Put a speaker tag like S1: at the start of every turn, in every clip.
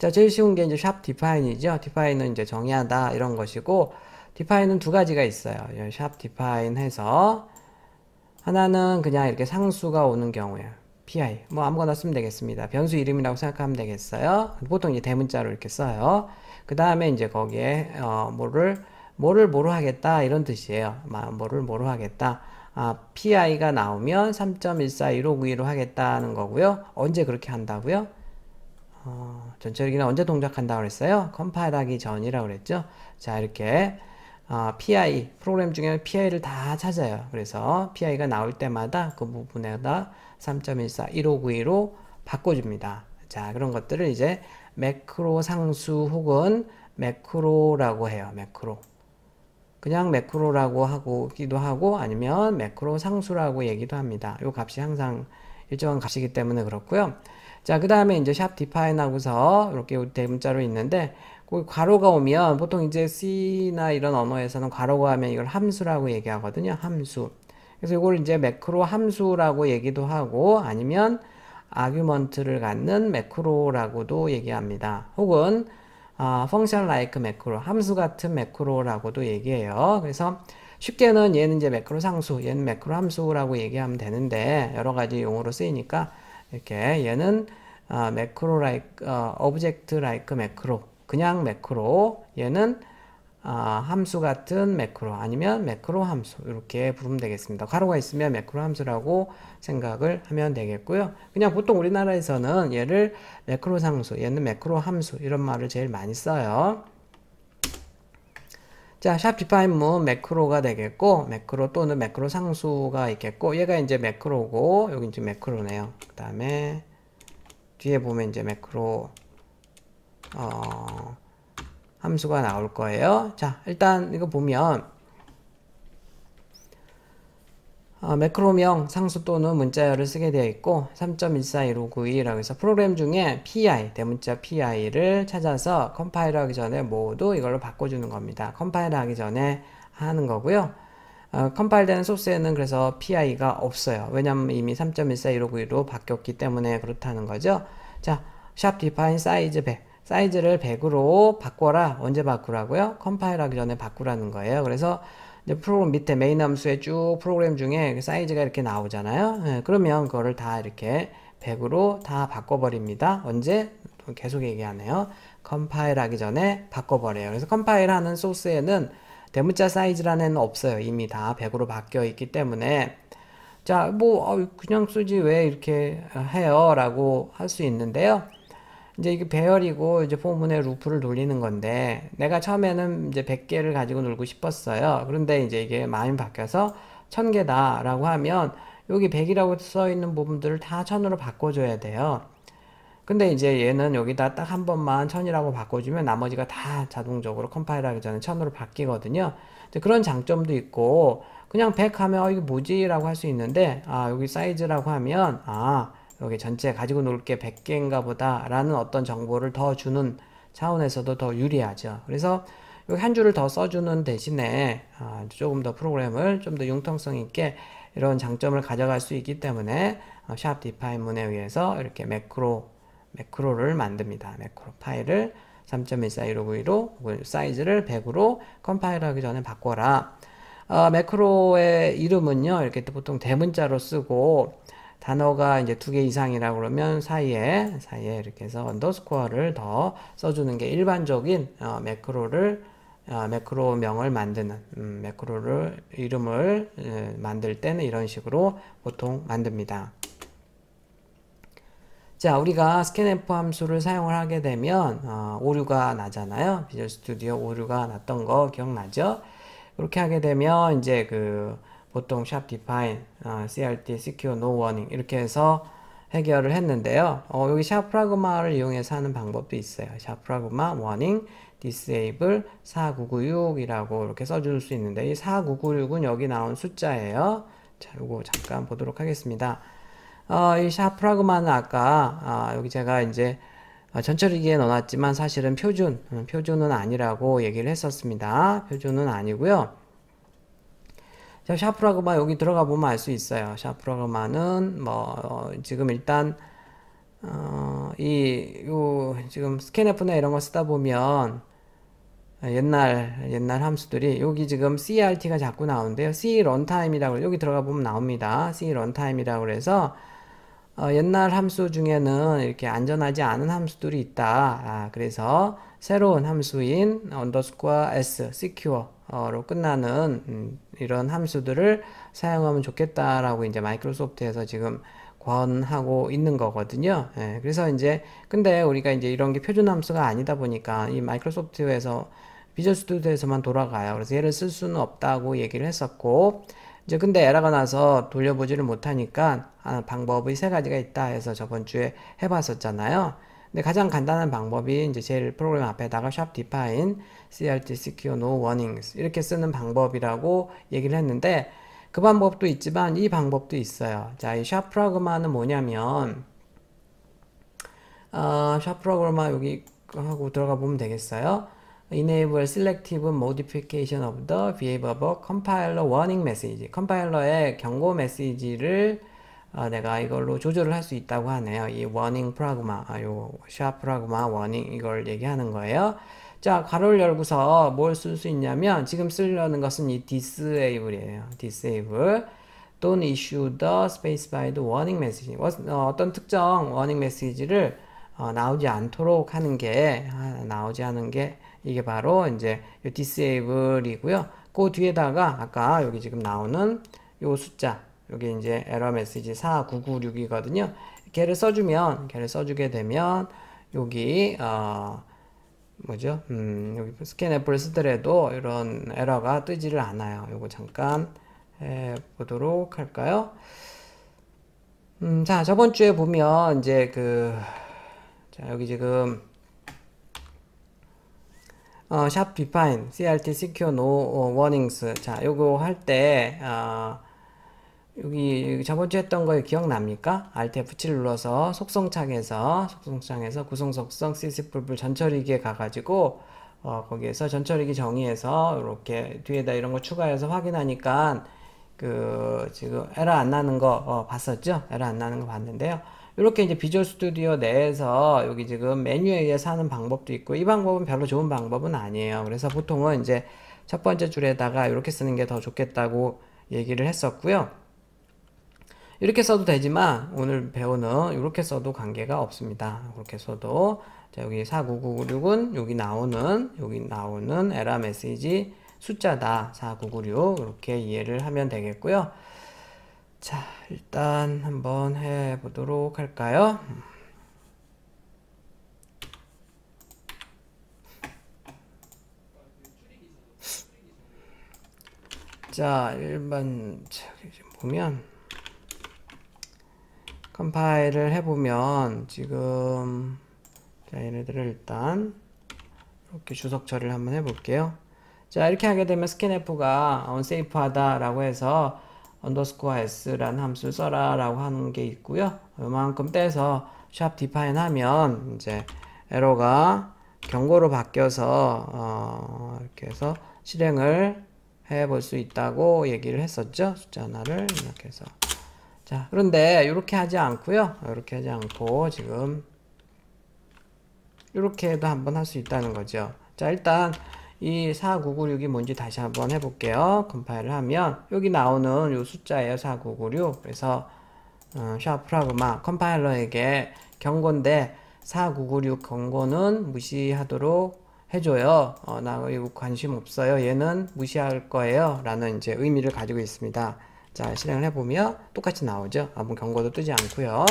S1: 자, 제일 쉬운 게 이제 샵 디파인이죠. 디파인은 이제 정의하다 이런 것이고 디파인은 두 가지가 있어요. 예, 샵 디파인 해서 하나는 그냥 이렇게 상수가 오는 경우에 pi 뭐 아무거나 쓰면 되겠습니다. 변수 이름이라고 생각하면 되겠어요. 보통 이제 대문자로 이렇게 써요. 그 다음에 이제 거기에 어, 뭐를 뭐를 뭐로 하겠다 이런 뜻이에요. 뭐를 뭐로 하겠다. 아, pi가 나오면 3.14159 2로 하겠다는 거고요. 언제 그렇게 한다고요? 어, 전체력이는 언제 동작한다고 그랬어요? 컴파일 하기 전이라고 그랬죠? 자, 이렇게 어, PI, 프로그램 중에 PI를 다 찾아요. 그래서 PI가 나올 때마다 그 부분에다 3.141592로 바꿔줍니다. 자, 그런 것들을 이제 매크로 상수 혹은 매크로라고 해요. 매크로. 그냥 매크로라고 하기도 하고 아니면 매크로 상수라고 얘기도 합니다. 요 값이 항상 일정한 값이기 때문에 그렇고요. 자, 그 다음에 이제 샵 디파인 하고서 이렇게 대문자로 있는데, 거기 괄호가 오면 보통 이제 C나 이런 언어에서는 괄호가 하면 이걸 함수라고 얘기하거든요. 함수. 그래서 이걸 이제 매크로 함수라고 얘기도 하고 아니면 아규먼트를 갖는 매크로라고도 얘기합니다. 혹은 아, function like m a 매크로, 함수 같은 m a 매크로라고도 얘기해요. 그래서 쉽게는 얘는 이제 m a 매크로 상수, 얘는 m a 매크로 함수라고 얘기하면 되는데 여러 가지 용어로 쓰이니까 이렇게 얘는 어, 매크로 라이크 어, 오브젝트 라이크 매크로 그냥 매크로 얘는 어, 함수 같은 매크로 아니면 매크로 함수 이렇게 부르면 되겠습니다. 가로가 있으면 매크로 함수라고 생각을 하면 되겠고요. 그냥 보통 우리나라에서는 얘를 매크로 상수, 얘는 매크로 함수 이런 말을 제일 많이 써요. 자, 샵 d 파인 i 뭐 문 매크로가 되겠고, 매크로 또는 매크로 상수가 있겠고, 얘가 이제 매크로고, 여기 이제 매크로네요. 그 다음에, 뒤에 보면 이제 매크로, 어, 함수가 나올 거예요. 자, 일단 이거 보면, 아, 어, 매크로명 상수 또는 문자열을 쓰게 되어 있고 3.141592라고 해서 프로그램 중에 PI, 대문자 PI를 찾아서 컴파일 하기 전에 모두 이걸로 바꿔주는 겁니다. 컴파일 하기 전에 하는 거고요. 어, 컴파일 되는 소스에는 그래서 PI가 없어요. 왜냐면 이미 3.141592로 바뀌었기 때문에 그렇다는 거죠. 자, 샵 디파인 사이즈 100. 사이즈를 100으로 바꿔라. 언제 바꾸라고요? 컴파일 하기 전에 바꾸라는 거예요. 그래서 이제 프로그램 밑에 메인 함수에 쭉 프로그램 중에 그 사이즈가 이렇게 나오잖아요. 예, 그러면 그거를 다 이렇게 100으로 다 바꿔버립니다. 언제? 계속 얘기하네요. 컴파일 하기 전에 바꿔버려요. 그래서 컴파일 하는 소스에는 대문자 사이즈라는 없어요. 이미 다 100으로 바뀌어 있기 때문에 자, 뭐, 어, 그냥 쓰지 왜 이렇게 해요? 라고 할 수 있는데요. 이제 이게 배열이고 이제 포문의 루프를 돌리는 건데 내가 처음에는 이제 100개를 가지고 놀고 싶었어요. 그런데 이제 이게 마음이 바뀌어서 1000개다 라고 하면 여기 100이라고 써 있는 부분들을 다 1000으로 바꿔줘야 돼요. 근데 이제 얘는 여기다 딱 한 번만 1000이라고 바꿔주면 나머지가 다 자동적으로 컴파일 하기 전에 1000으로 바뀌거든요. 이제 그런 장점도 있고 그냥 100 하면 어, 이게 뭐지? 라고 할 수 있는데 아 여기 사이즈라고 하면 아 여기 전체 가지고 놀게 100개인가 보다라는 어떤 정보를 더 주는 차원에서도 더 유리하죠. 그래서 여기 한 줄을 더 써주는 대신에 아, 조금 더 프로그램을 좀 더 융통성 있게 이런 장점을 가져갈 수 있기 때문에 샵 어, 디파인문에 의해서 이렇게 매크로 매크로를 만듭니다. 매크로 파일을 3 1 4 1 5 9로 사이즈를 100으로 컴파일하기 전에 바꿔라. 어, 매크로의 이름은요 이렇게 보통 대문자로 쓰고 단어가 이제 두 개 이상이라 그러면 사이에 사이에 이렇게 해서 언더스코어를 더 써주는 게 일반적인 어, 매크로를 어, 매크로 명을 만드는 음, 매크로를 이름을 에, 예, 만들 때는 이런 식으로 보통 만듭니다. 자 우리가 스캔프 함수를 사용을 하게 되면 어, 오류가 나잖아요. 비주얼 스튜디오 오류가 났던 거 기억나죠? 그렇게 하게 되면 이제 그 보통 샵 define, 어, crt, secure, no warning 이렇게 해서 해결을 했는데요. 어, 여기 샵 프라그마를 이용해서 하는 방법도 있어요. 샵 프라그마 warning disable 4996이라고 이렇게 써줄 수 있는데 이 4996은 여기 나온 숫자예요. 자, 요거 잠깐 보도록 하겠습니다. 어, 이샵 프라그마는 아까 아, 여기 제가 이제 어, 전처리기에 넣어놨지만 사실은 표준, 음, 표준은 아니라고 얘기를 했었습니다. 표준은 아니고요. 샤프라그마 여기 들어가 보면 알 수 있어요. 샤프라그마는 뭐 어, 지금 일단 어, 이 요, 지금 스캔F나 이런 거 쓰다 보면 옛날 옛날 함수들이 여기 지금 CRT가 자꾸 나오는데요. C 런타임이라고 여기 들어가 보면 나옵니다. C 런타임이라고 그서 어, 옛날 함수 중에는 이렇게 안전하지 않은 함수들이 있다. 아, 그래서 새로운 함수인 언더스코어 s secure로 끝나는 음, 이런 함수들을 사용하면 좋겠다라고 이제 마이크로소프트에서 지금 권하고 있는 거거든요. 예, 그래서 이제 근데 우리가 이제 이런 게 표준 함수가 아니다 보니까 이 마이크로소프트에서 비주 스튜디오에서만 돌아가요. 그래서 얘를 쓸 수는 없다고 얘기를 했었고 이제 근데 에러가 나서 돌려보지를 못하니까 아, 방법이 세 가지가 있다 해서 저번 주에 해봤었잖아요. 근데 가장 간단한 방법이 이제 제일 프로그램 앞에다가 shop crt secure no warnings 이렇게 쓰는 방법이라고 얘기를 했는데 그 방법도 있지만 이 방법도 있어요. 자, 이 s 프라그마는 뭐냐면 어, s 프라그마 여기 하고 들어가 보면 되겠어요. enable selective modification of the behavior of a compiler warning message. 컴파일러의 경고 메시지를 어, 내가 이걸로 조절을 할 수 있다고 하네요. 이 warning 프라그마, 아, 요 sharp 프라그마 warning 이걸 얘기하는 거예요. 자, 가로를 열고서 뭘 쓸 수 있냐면 지금 쓰려는 것은 이 disable이에요. disable. Don't issue the space by the warning message. 어, 떤 특정 warning message를 어, 나오지 않도록 하는 게 나오지 않은 게 이게 바로 이제 요 disable이고요. 그 뒤에다가 아까 여기 지금 나오는 요 숫자 여기 이제 에러 메시지 4996이거든요. 걔를 써주면 걔를 써주게 되면 여기 어 뭐죠? 음 여기 스캔 앱을 쓰더라도 이런 에러가 뜨지를 않아요. 요거 잠깐 해 보도록 할까요? 음, 자, 저번 주에 보면 이제 그 자, 여기 지금 어, 샵 define crt secure no warnings 자 요거 할때 어, 여기 저번주 했던 거 기억납니까? Alt F7 눌러서 속성창에서 속성창에서 구성속성 시스불불 전처리기에 가가지고 어, 거기에서 전처리기 정의해서 이렇게 뒤에다 이런 거 추가해서 확인하니까 그 지금 에러 안 나는 거 어, 봤었죠? 에러 안 나는 거 봤는데요. 이렇게 이제 비주얼 스튜디오 내에서 여기 지금 메뉴에 의해서 하는 방법도 있고 이 방법은 별로 좋은 방법은 아니에요. 그래서 보통은 이제 첫 번째 줄에다가 이렇게 쓰는 게 더 좋겠다고 얘기를 했었고요. 이렇게 써도 되지만 오늘 배우는 이렇게 써도 관계가 없습니다. 이렇게 써도 자 여기 4996은 여기 나오는 여기 나오는 에라 메시지 숫자다 4996 이렇게 이해를 하면 되겠고요. 자, 일단 한번 해보도록 할까요? 자, 일반 보면 컴파일을 해보면 지금 자, 얘네들을 일단 이렇게 주석 처리를 한번 해볼게요. 자, 이렇게 하게 되면 스캔F가 onSafe하다라고 해서 언더스코어 s라는 함수를 써라 라고 하는 게 있고요. 요만큼 떼서 sharp define 하면 이제 에러가 경고로 바뀌어서 어 이렇게 해서 실행을 해 볼 수 있다고 얘기를 했었죠. 숫자 하나를 이렇게 해서 자 그런데 이렇게 하지 않고요. 이렇게 하지 않고 지금 이렇게 해도 한번 할 수 있다는 거죠. 자 일단 이 4996이 뭔지 다시 한번 해볼게요. 컴파일을 하면 여기 나오는 요 숫자예요. 4996. 그래서 어, 샤프라그마 컴파일러에게 경고인데 4996 경고는 무시하도록 해줘요. 어, 나 이거 관심 없어요. 얘는 무시할 거예요. 라는 이제 의미를 가지고 있습니다. 자, 실행을 해보면 똑같이 나오죠. 아무 경고도 뜨지 않고요.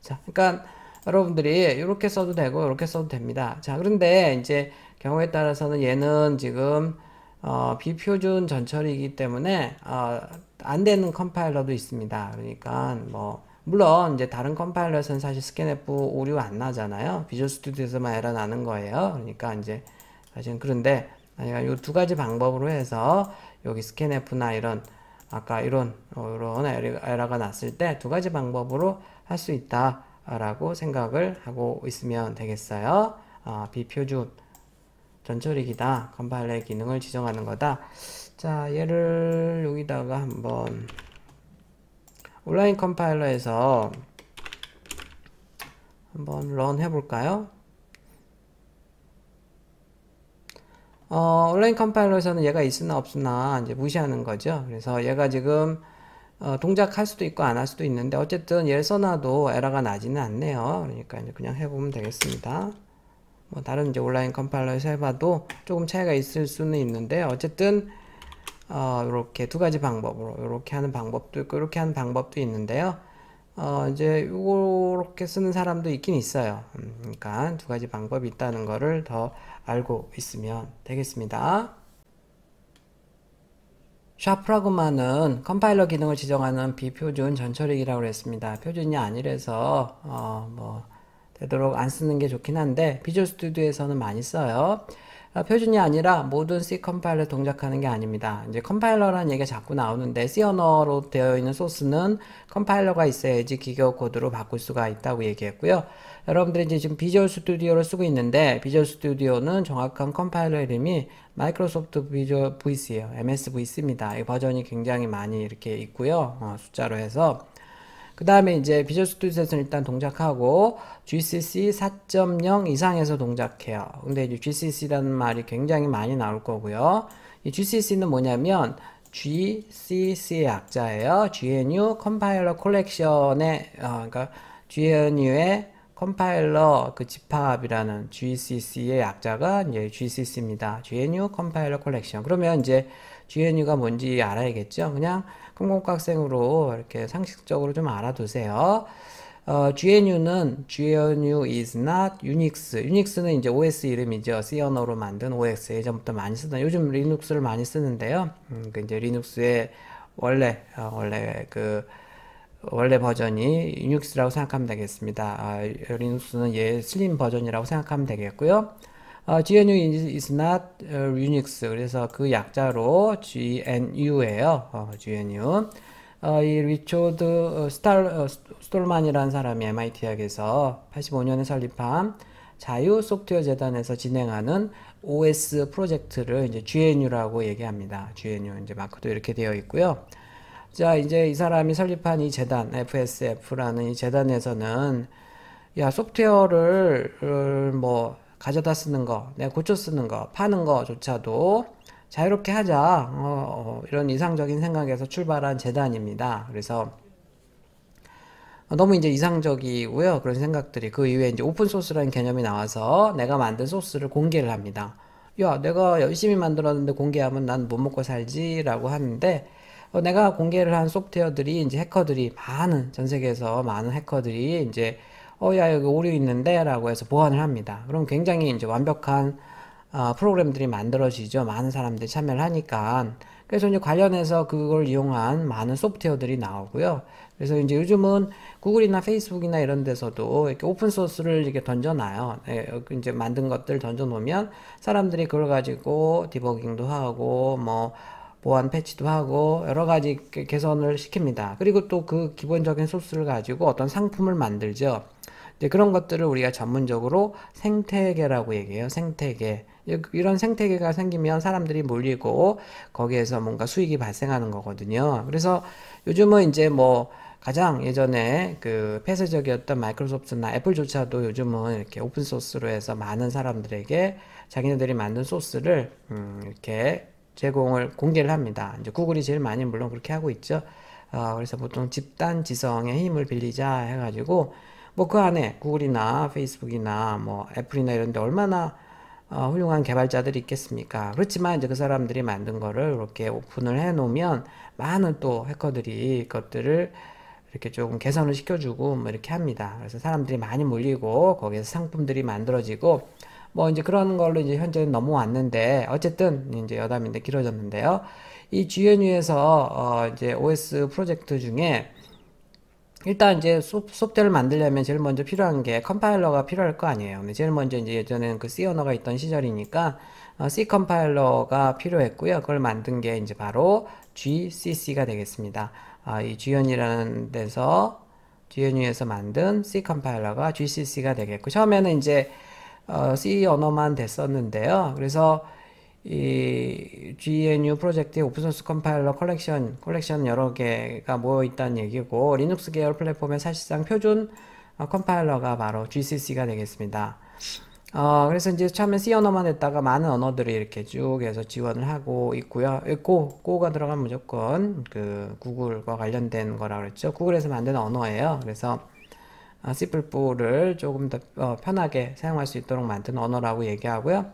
S1: 자, 그러니까 여러분들이 이렇게 써도 되고 이렇게 써도 됩니다. 자, 그런데 이제 경우에 따라서는 얘는 지금 어, 비표준 전처리이기 때문에 어, 안 되는 컴파일러도 있습니다. 그러니까 뭐 물론 이제 다른 컴파일러에서는 사실 스캔F 오류 안 나잖아요. 비주얼 스튜디오에서만 에러 나는 거예요. 그러니까 이제 사실 그런데 아니가 요두 가지 방법으로 해서 여기 스캔F나 이런 아까 이런 어, 이런 에러가 났을 때 두 가지 방법으로 할 수 있다라고 생각을 하고 있으면 되겠어요. 어, 비표준 전처리기다. 컴파일러의 기능을 지정하는 거다. 자, 얘를 여기다가 한번 온라인 컴파일러에서 한번 런 해볼까요? 어, 온라인 컴파일러에서는 얘가 있으나 없으나 이제 무시하는 거죠. 그래서 얘가 지금 어, 동작할 수도 있고 안 할 수도 있는데 어쨌든 얘를 써놔도 에러가 나지는 않네요. 그러니까 이제 그냥 해보면 되겠습니다. 뭐 다른 이제 온라인 컴파일러에서 해봐도 조금 차이가 있을 수는 있는데 어쨌든 어, 이렇게 두 가지 방법으로 이렇게 하는 방법도 있고 이렇게 하는 방법도 있는데요. 어, 이제 이렇게 쓰는 사람도 있긴 있어요. 음, 그러니까 두 가지 방법이 있다는 거를 더 알고 있으면 되겠습니다. 샤프라그마는 컴파일러 기능을 지정하는 비표준 전처리기라고 했습니다. 표준이 아니라서 어, 뭐 되도록 안 쓰는 게 좋긴 한데 비주얼 스튜디오에서는 많이 써요. 아, 표준이 아니라 모든 C 컴파일러 동작하는 게 아닙니다. 이제 컴파일러라는 얘기가 자꾸 나오는데 C 언어로 되어 있는 소스는 컴파일러가 있어야지 기계 코드로 바꿀 수가 있다고 얘기했고요. 여러분들이 이제 지금 비주얼 스튜디오를 쓰고 있는데 비주얼 스튜디오는 정확한 컴파일러 이름이 마이크로소프트 비주얼 VC예요. MS VC입니다. 이 버전이 굉장히 많이 이렇게 있고요. 어, 숫자로 해서 그 다음에 이제 비주 스튜디오에서는 일단 동작하고 GCC 4.0 이상에서 동작해요. 근데 이제 GCC라는 말이 굉장히 많이 나올 거고요. 이 GCC는 뭐냐면 GCC의 약자예요. GNU 컴파일러 콜렉션의 어, 그러니까 GNU의 컴파일러 그 집합이라는 GCC의 약자가 이제 GCC입니다. GNU 컴파일러 콜렉션. 그러면 이제 GNU가 뭔지 알아야겠죠. 그냥 공공과학생으로 이렇게 상식적으로 좀 알아두세요. 어, GNU는 GNU is not Unix. 유닉스는 이제 OS 이름이죠. C 언어로 만든 OS. 예전부터 많이 쓰던 요즘 리눅스를 많이 쓰는데요. 음, 그 이제 리눅스의 원래 어, 원래 그 원래 버전이 유닉스라고 생각하면 되겠습니다. 아, 리눅스는 얘 슬림 버전이라고 생각하면 되겠고요. 어, GNU is not 어, Unix. 그래서 그 약자로 GNU예요. 어, GNU. 어, 이 리초드 어, 스탈, 어, 스톨만이라는 사람이 MIT 학에서 85년에 설립한 자유 소프트웨어 재단에서 진행하는 OS 프로젝트를 이제 GNU라고 얘기합니다. GNU 이제 마크도 이렇게 되어 있고요. 자, 이제 이 사람이 설립한 이 재단 FSF라는 이 재단에서는 야 소프트웨어를 뭐 가져다 쓰는 거, 내가 고쳐 쓰는 거, 파는 거조차도 자유롭게 하자. 어, 어, 이런 이상적인 생각에서 출발한 재단입니다. 그래서 너무 이제 이상적이고요. 그런 생각들이 그 이후에 이제 오픈 소스라는 개념이 나와서 내가 만든 소스를 공개를 합니다. 야, 내가 열심히 만들었는데 공개하면 난 못 먹고 살지라고 하는데 어, 내가 공개를 한 소프트웨어들이 이제 해커들이 많은 전 세계에서 많은 해커들이 이제 어, 야, 여기 오류 있는데? 라고 해서 보완을 합니다. 그럼 굉장히 이제 완벽한 어, 프로그램들이 만들어지죠. 많은 사람들이 참여를 하니까. 그래서 이제 관련해서 그걸 이용한 많은 소프트웨어들이 나오고요. 그래서 이제 요즘은 구글이나 페이스북이나 이런 데서도 이렇게 오픈소스를 이렇게 던져놔요. 네, 그 이제 만든 것들 던져놓으면 사람들이 그걸 가지고 디버깅도 하고 뭐 보안 패치도 하고 여러 가지 개선을 시킵니다. 그리고 또 그 기본적인 소스를 가지고 어떤 상품을 만들죠. 이제 그런 것들을 우리가 전문적으로 생태계라고 얘기해요. 생태계. 이런 생태계가 생기면 사람들이 몰리고 거기에서 뭔가 수익이 발생하는 거거든요. 그래서 요즘은 이제 뭐 가장 예전에 그 폐쇄적이었던 마이크로소프트나 애플조차도 요즘은 이렇게 오픈소스로 해서 많은 사람들에게 자기네들이 만든 소스를 음 이렇게 제공을 공개를 합니다. 이제 구글이 제일 많이 물론 그렇게 하고 있죠. 어, 그래서 보통 집단 지성의 힘을 빌리자 해가지고 뭐 그 안에 구글이나 페이스북이나 뭐 애플이나 이런데 얼마나 어, 훌륭한 개발자들이 있겠습니까? 그렇지만 이제 그 사람들이 만든 거를 이렇게 오픈을 해놓으면 많은 또 해커들이 것들을 이렇게 조금 개선을 시켜주고 뭐 이렇게 합니다. 그래서 사람들이 많이 몰리고 거기에서 상품들이 만들어지고 뭐 이제 그런 걸로 이제 현재 는 넘어왔는데 어쨌든 이제 여담인데 길어졌는데요. 이 GNU에서 어 이제 OS 프로젝트 중에 일단 이제 소프트웨어를 만들려면 제일 먼저 필요한 게 컴파일러가 필요할 거 아니에요. 제일 먼저 이제 예전에는 그 C 언어가 있던 시절이니까 어, C 컴파일러가 필요했고요. 그걸 만든 게 이제 바로 GCC가 되겠습니다. 아, 이 GNU라는 데서 GNU에서 만든 C 컴파일러가 GCC가 되겠고 처음에는 이제 어, C 언어만 됐었는데요. 그래서 이 GNU 프로젝트의 오픈소스 컴파일러 컬렉션, 컬렉션 여러 개가 모여 있다는 얘기고, 리눅스 계열 플랫폼의 사실상 표준 어, 컴파일러가 바로 GCC가 되겠습니다. 어, 그래서 이제 처음에 C 언어만 했다가 많은 언어들이 이렇게 쭉 해서 지원을 하고 있고요. 예, 고, 고가 들어가 무조건 그 구글과 관련된 거라 그랬죠. 구글에서 만든 언어예요. 그래서 C++를 아, 조금 더 어, 편하게 사용할 수 있도록 만든 언어라고 얘기하고요.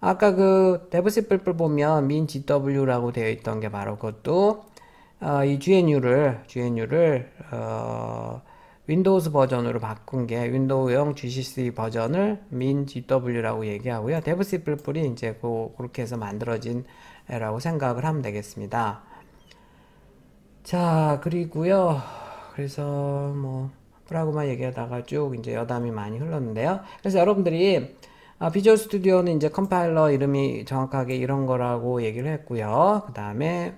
S1: 아까 그데 v C++ 보면 min GW라고 되어 있던 게 바로 그것도 어, 이 GNU를 GNU를 어, 윈도우즈 버전으로 바꾼 게 윈도우용 GCC 버전을 min GW라고 얘기하고요. 데 v C++ 이 이제 고, 그렇게 해서 만들어진 라고 생각을 하면 되겠습니다. 자 그리고요 그래서 뭐 라고만 얘기하다가 쭉 이제 여담이 많이 흘렀는데요. 그래서 여러분들이 아, 비주얼 스튜디오는 이제 컴파일러 이름이 정확하게 이런 거라고 얘기를 했고요. 그 다음에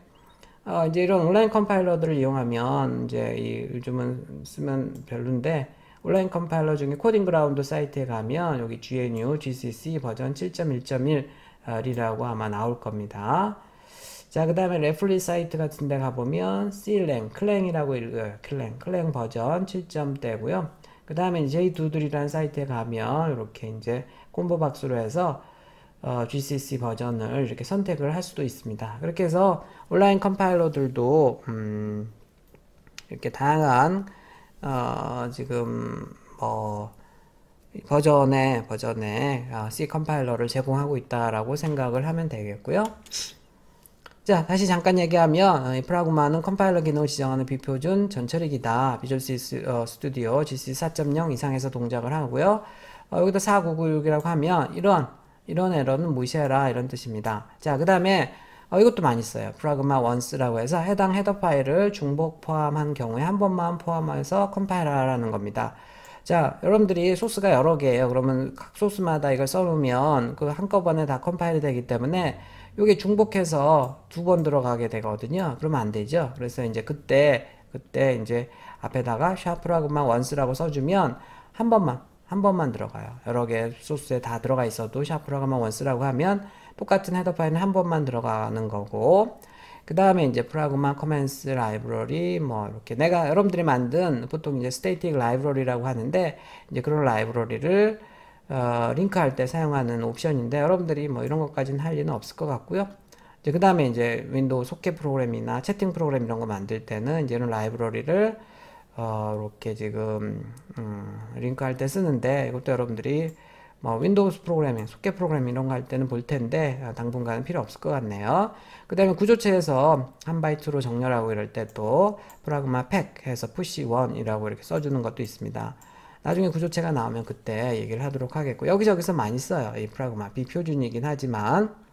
S1: 어, 이제 이런 온라인 컴파일러들을 이용하면 이제 이 요즘은 쓰면 별론데 온라인 컴파일러 중에 코딩 그라운드 사이트에 가면 여기 GNU GCC 버전 7.1.1 이라고 아마 나올 겁니다. 자, 그 다음에 레플리 사이트 같은 데 가보면 씰 l 클랭이라고 읽어요. 클랭, 클랭 버전 7점대고요. 그 다음에 제이두들이라는 사이트에 가면 이렇게 이제 콤보 박스로 해서 어, GCC 버전을 이렇게 선택을 할 수도 있습니다. 그렇게 해서 온라인 컴파일러들도 음, 이렇게 다양한 어, 지금 뭐 버전의 버전의 어, C 컴파일러를 제공하고 있다라고 생각을 하면 되겠고요. 자, 다시 잠깐 얘기하면 어, 프라그마는 컴파일러 기능을 지정하는 비표준 전처리기다. 비주얼 어, 스튜디오 GC 4.0 이상에서 동작을 하고요. 어, 여기다 4996이라고 하면 이런 이런 에러는 무시해라 이런 뜻입니다. 자, 그 다음에 어, 이것도 많이 있어요 프라그마 원스라고 해서 해당 헤더 파일을 중복 포함한 경우에 한 번만 포함해서 컴파일하라는 겁니다. 자, 여러분들이 소스가 여러 개예요. 그러면 각 소스마다 이걸 써놓으면 그 한꺼번에 다 컴파일이 되기 때문에 요게 중복해서 두 번 들어가게 되거든요. 그러면 안 되죠. 그래서 이제 그때 그때 이제 앞에다가 샤프라그만 원스라고 써주면 한 번만 한 번만 들어가요. 여러 개 소스에 다 들어가 있어도 샤프라그만 원스라고 하면 똑같은 헤더 파일은 한 번만 들어가는 거고 그 다음에 이제 프라그마 커맨스 라이브러리 뭐 이렇게 내가 여러분들이 만든 보통 이제 스테이틱 라이브러리라고 하는데 이제 그런 라이브러리를 어, 링크할 때 사용하는 옵션인데 여러분들이 뭐 이런 것까지는 할 일은 없을 것 같고요. 이제 그 다음에 이제 윈도우 소개 프로그램이나 채팅 프로그램 이런 거 만들 때는 이제 이런 라이브러리를 어, 이렇게 지금 음, 링크할 때 쓰는데 이것도 여러분들이 뭐 윈도우스 프로그래밍, 속개 프로그램 이런 거 할 때는 볼 텐데 아, 당분간은 필요 없을 것 같네요. 그 다음에 구조체에서 한 바이트로 정렬하고 이럴 때또 프라그마 팩 해서 푸시 원이라고 이렇게 써주는 것도 있습니다. 나중에 구조체가 그 나오면 그때 얘기를 하도록 하겠고 여기저기서 많이 써요. 이 프라그마 비표준이긴 하지만